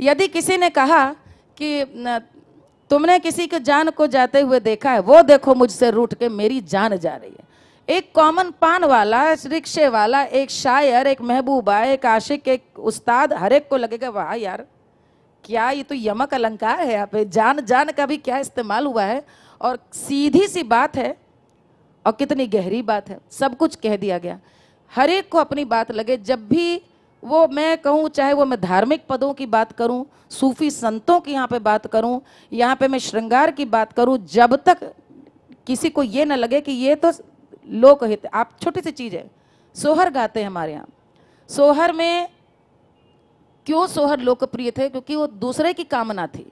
यदि किसी ने कहा कि तुमने किसी के जान को जाते हुए देखा है वो देखो मुझसे रूट के मेरी जान जा रही है एक कॉमन पान वाला रिक्शे वाला एक शायर एक महबूबा एक आशिक एक उस्ताद हर एक को लगेगा वाह यार क्या ये तो यमक अलंकार है यहाँ पे जान जान का भी क्या इस्तेमाल हुआ है और सीधी सी बात है और कितनी गहरी बात है सब कुछ कह दिया गया हर एक को अपनी बात लगे जब भी वो मैं कहूँ चाहे वो मैं धार्मिक पदों की बात करूँ सूफी संतों की यहाँ पे बात करूँ यहाँ पे मैं श्रृंगार की बात करूँ जब तक किसी को ये ना लगे कि ये तो लोकहित आप छोटी सी चीज़ है सोहर गाते हैं हमारे यहाँ सोहर में क्यों सोहर लोकप्रिय थे क्योंकि वो दूसरे की कामना थी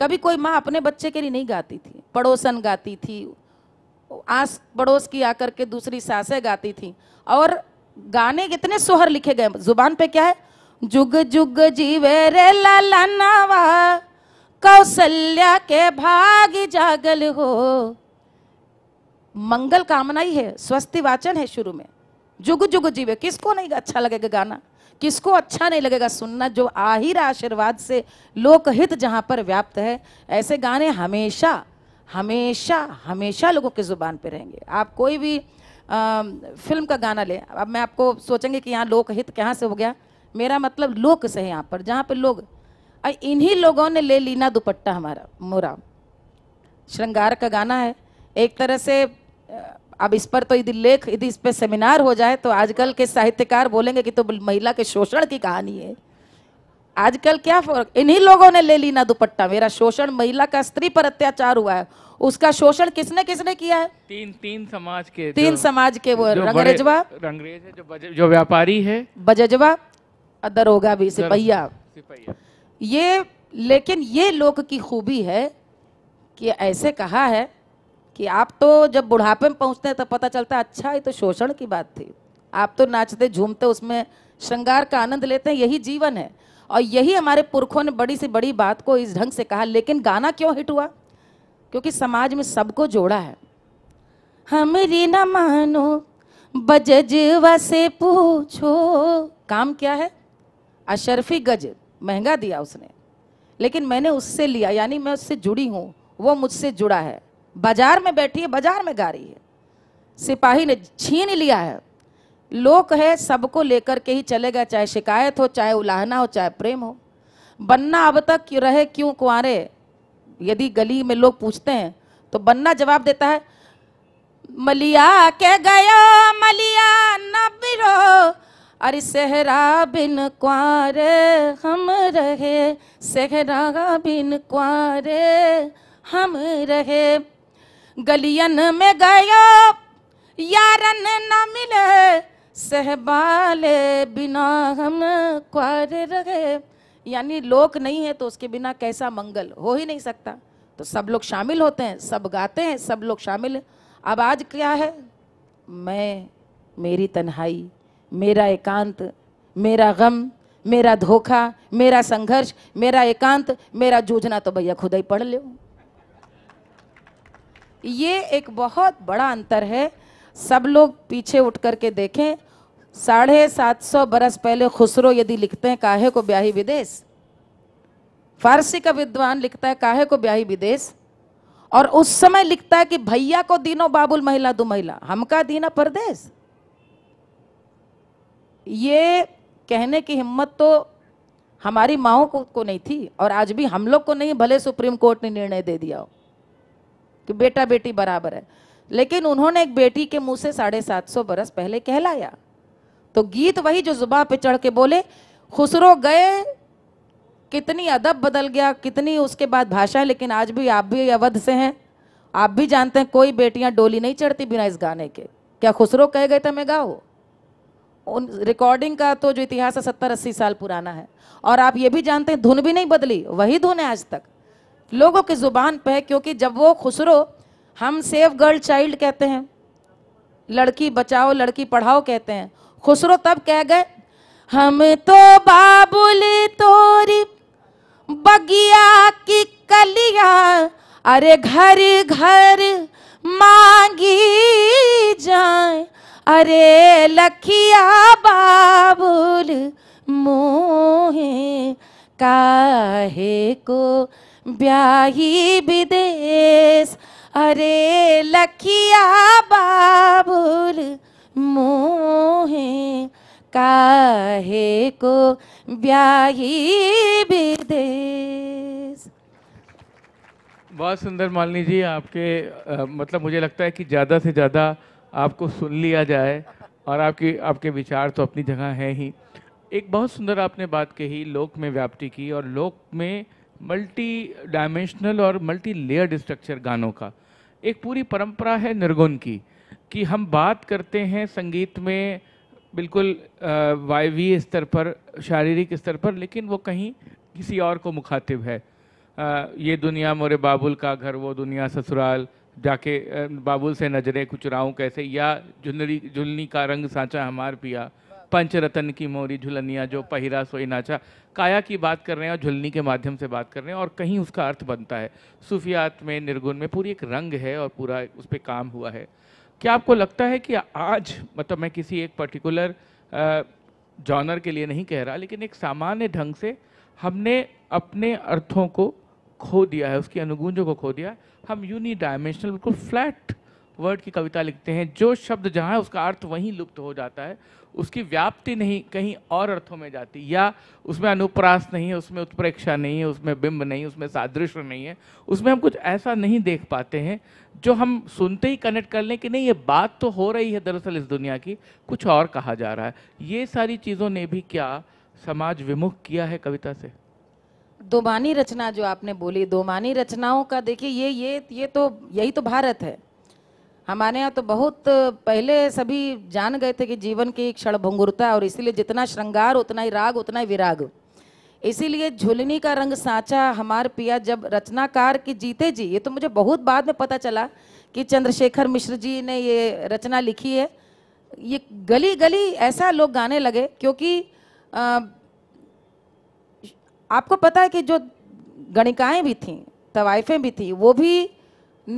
कभी कोई माँ अपने बच्चे के लिए नहीं गाती थी पड़ोसन गाती थी आस पड़ोस की आकर के दूसरी सासें गाती थी और गाने कितने सोहर लिखे गए जुबान पे क्या है जुग जुग जीवे रे ललनावा कौशल्या के भाग जागल हो मंगल कामना ही है स्वस्ति वाचन है शुरू में जुग जुग जीवे किसको नहीं अच्छा लगेगा गाना किसको अच्छा नहीं लगेगा सुनना जो आहिर आशीर्वाद से लोकहित जहाँ पर व्याप्त है ऐसे गाने हमेशा हमेशा हमेशा लोगों की ज़ुबान पे रहेंगे आप कोई भी फिल्म का गाना ले अब मैं आपको सोचेंगे कि यहाँ लोकहित कहाँ से हो गया मेरा मतलब लोक से है यहाँ पर जहाँ पर लोग इन्हीं लोगों ने ले लीना दुपट्टा हमारा मोरा श्रृंगार का गाना है एक तरह से अब इस पर तो यदि लेख यदि इस पर सेमिनार हो जाए तो आजकल के साहित्यकार बोलेंगे कि तो महिला के शोषण की कहानी है आजकल क्या फर्क इन्हीं लोगों ने ले ली ना दुपट्टा मेरा शोषण महिला का स्त्री पर अत्याचार हुआ है उसका शोषण किसने किसने किया है तीन तीन समाज के तीन समाज के वो रंगरेजवा रंगरेज है जो बज, जो व्यापारी है बजजवा होगा भी सिपहिया ये लेकिन ये लोग की खूबी है कि ऐसे कहा है कि आप तो जब बुढ़ापे में पहुंचते हैं तब तो पता चलता है अच्छा ये तो शोषण की बात थी आप तो नाचते झूमते उसमें श्रृंगार का आनंद लेते हैं यही जीवन है और यही हमारे पुरखों ने बड़ी से बड़ी बात को इस ढंग से कहा लेकिन गाना क्यों हिट हुआ क्योंकि समाज में सबको जोड़ा है हम रे न मानो बजजवा से पूछो काम क्या है अशरफी गज महंगा दिया उसने लेकिन मैंने उससे लिया यानी मैं उससे जुड़ी हूँ वो मुझसे जुड़ा है बाजार में बैठी है बाजार में गा रही है सिपाही ने छीन लिया है लोक है सबको लेकर के ही चलेगा चाहे शिकायत हो चाहे उलाहना हो चाहे प्रेम हो बन्ना अब तक क्यों रहे क्यों कुआरे यदि गली में लोग पूछते हैं तो बन्ना जवाब देता है मलिया के गया मलिया न बिरो अरे सेहरा बिन कुआरे हम रहे सेहरा बिन कुआरे हम रहे गलियन में गयो यारन न मिले सहबाले बिना हम क्वार रहे यानी लोक नहीं है तो उसके बिना कैसा मंगल हो ही नहीं सकता तो सब लोग शामिल होते हैं सब गाते हैं सब लोग शामिल हैं अब आज क्या है मैं मेरी तन्हाई मेरा एकांत मेरा गम मेरा धोखा मेरा संघर्ष मेरा एकांत मेरा जूझना तो भैया खुद ही पढ़ लो ये एक बहुत बड़ा अंतर है सब लोग पीछे उठ करके देखें साढ़े सात सौ बरस पहले खुसरो यदि लिखते हैं काहे को ब्याही विदेश फारसी का विद्वान लिखता है काहे को ब्याही विदेश और उस समय लिखता है कि भैया को दीनो बाबुल महिला दो महिला हमका दीना परदेश ये कहने की हिम्मत तो हमारी माओ को, को नहीं थी और आज भी हम लोग को नहीं भले सुप्रीम कोर्ट ने निर्णय दे दिया हो कि बेटा बेटी बराबर है लेकिन उन्होंने एक बेटी के मुंह से साढ़े सात सौ बरस पहले कहलाया तो गीत वही जो जुबा पे चढ़ के बोले खुसरो गए कितनी अदब बदल गया कितनी उसके बाद भाषा है लेकिन आज भी आप भी अवध से हैं आप भी जानते हैं कोई बेटियां डोली नहीं चढ़ती बिना इस गाने के क्या खुसरो कह गए थे मैं गाओ उन रिकॉर्डिंग का तो जो इतिहास है सत्तर अस्सी साल पुराना है और आप ये भी जानते हैं धुन भी नहीं बदली वही धुन है आज तक लोगों की ज़ुबान पे है क्योंकि जब वो खुसरो हम सेव गर्ल चाइल्ड कहते हैं लड़की बचाओ लड़की पढ़ाओ कहते हैं खुसरो तब कह गए हम तो बाबुल तोरी बगिया की कलिया अरे घर घर मांगी जाए अरे लखिया बाबुल मोहे काहे को ब्याही विदेश अरे लखिया बाबुल मोहे काहे को ब्याही विदेश बहुत सुंदर मालिनी जी आपके आ, मतलब मुझे लगता है कि ज़्यादा से ज़्यादा आपको सुन लिया जाए और आपके आपके विचार तो अपनी जगह है ही एक बहुत सुंदर आपने बात कही लोक में व्याप्ति की और लोक में मल्टी डायमेंशनल और मल्टी लेयर स्ट्रक्चर गानों का एक पूरी परंपरा है निर्गुण की कि हम बात करते हैं संगीत में बिल्कुल वायवीय स्तर पर शारीरिक स्तर पर लेकिन वो कहीं किसी और को मुखातिब है आ, ये दुनिया मोरे बाबुल का घर वो दुनिया ससुराल जाके बाबुल से नजरे कुचराऊँ कैसे या झुनरी झुलनी का रंग सांचा हमार पिया पंच रतन की मोरी झुलनिया जो पहिरा सोई नाचा काया की बात कर रहे हैं और झुलनी के माध्यम से बात कर रहे हैं और कहीं उसका अर्थ बनता है सूफियात में निर्गुण में पूरी एक रंग है और पूरा उस पर काम हुआ है क्या आपको लगता है कि आज मतलब मैं किसी एक पर्टिकुलर जॉनर के लिए नहीं कह रहा लेकिन एक सामान्य ढंग से हमने अपने अर्थों को खो दिया है उसकी अनुगूंजों को खो दिया हम यूनी डायमेंशनल बिल्कुल फ्लैट वर्ड की कविता लिखते हैं जो शब्द जहाँ है उसका अर्थ वहीं लुप्त हो जाता है उसकी व्याप्ति नहीं कहीं और अर्थों में जाती या उसमें अनुप्रास नहीं है उसमें उत्प्रेक्षा नहीं है उसमें बिंब नहीं है उसमें सादृश्य नहीं है उसमें हम कुछ ऐसा नहीं देख पाते हैं जो हम सुनते ही कनेक्ट कर लें कि नहीं ये बात तो हो रही है दरअसल इस दुनिया की कुछ और कहा जा रहा है ये सारी चीज़ों ने भी क्या समाज विमुख किया है कविता से दोमानी रचना जो आपने बोली दोमानी रचनाओं का देखिए ये ये ये तो यही तो भारत है हमारे यहाँ तो बहुत पहले सभी जान गए थे कि जीवन की क्षण भंगुरता है और इसीलिए जितना श्रृंगार उतना ही राग उतना ही विराग इसीलिए झुलनी का रंग साँचा हमार पिया जब रचनाकार की जीते जी ये तो मुझे बहुत बाद में पता चला कि चंद्रशेखर मिश्र जी ने ये रचना लिखी है ये गली गली ऐसा लोग गाने लगे क्योंकि आ, आपको पता है कि जो गणिकाएं भी थीं तवाइफें भी थीं वो भी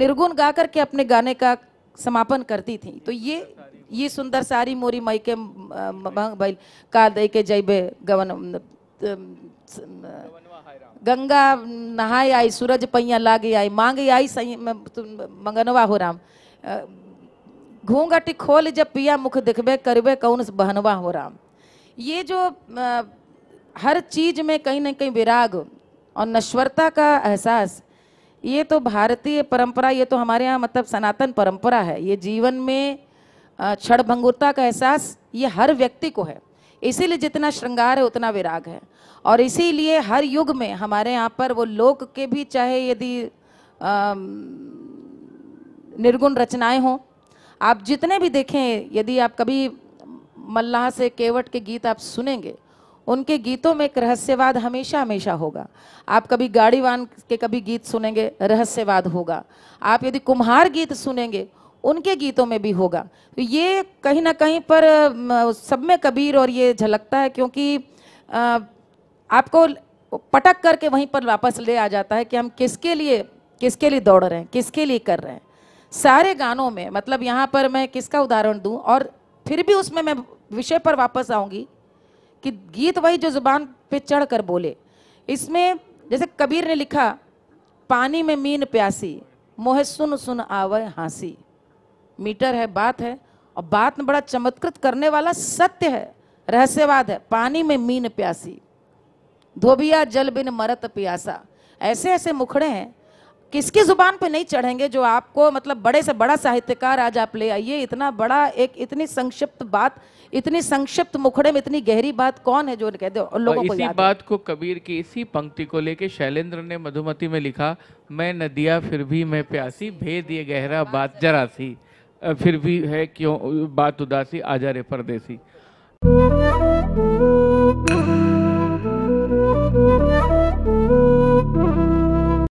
निर्गुण गा करके अपने गाने का समापन करती थी तो ये ये सुंदर सारी मोरी मई के भाई का दे के जैबे गवन गंगा नहाय आई सूरज पैया लागे आई मांग आई सही मंगनवा हो राम घूंघट खोल जब पिया मुख दिखबे करबे कौन बहनवा हो राम ये जो हर चीज में कहीं ना कहीं विराग और नश्वरता का एहसास ये तो भारतीय परंपरा ये तो हमारे यहाँ मतलब सनातन परंपरा है ये जीवन में भंगुरता का एहसास ये हर व्यक्ति को है इसीलिए जितना श्रृंगार है उतना विराग है और इसीलिए हर युग में हमारे यहाँ पर वो लोक के भी चाहे यदि निर्गुण रचनाएं हों आप जितने भी देखें यदि आप कभी मल्लाह से केवट के गीत आप सुनेंगे उनके गीतों में एक रहस्यवाद हमेशा हमेशा होगा आप कभी गाड़ीवान के कभी गीत सुनेंगे रहस्यवाद होगा आप यदि कुम्हार गीत सुनेंगे उनके गीतों में भी होगा तो ये कहीं ना कहीं पर सब में कबीर और ये झलकता है क्योंकि आपको पटक करके वहीं पर वापस ले आ जाता है कि हम किसके लिए किसके लिए दौड़ रहे हैं किसके लिए कर रहे हैं सारे गानों में मतलब यहाँ पर मैं किसका उदाहरण दूँ और फिर भी उसमें मैं विषय पर वापस आऊँगी कि गीत वही जो जुबान पे चढ़ कर बोले इसमें जैसे कबीर ने लिखा पानी में मीन प्यासी मोह सुन सुन आवय हाँसी मीटर है बात है और बात में बड़ा चमत्कृत करने वाला सत्य है रहस्यवाद है पानी में मीन प्यासी धोबिया जल बिन मरत प्यासा ऐसे ऐसे मुखड़े हैं किसकी ज़ुबान पे नहीं चढ़ेंगे जो आपको मतलब बड़े से बड़ा साहित्यकार आज आप ले आइए इतना बड़ा एक इतनी संक्षिप्त बात इतनी संक्षिप्त मुखड़े में इतनी गहरी बात कौन है जो कह दो लोगों को इसी बात को कबीर की इसी पंक्ति को लेके शैलेंद्र ने मधुमती में लिखा मैं नदिया फिर भी मैं प्यासी भेद ये गहरा बात जरा सी फिर भी है क्यों बात उदासी आजा रे परदेसी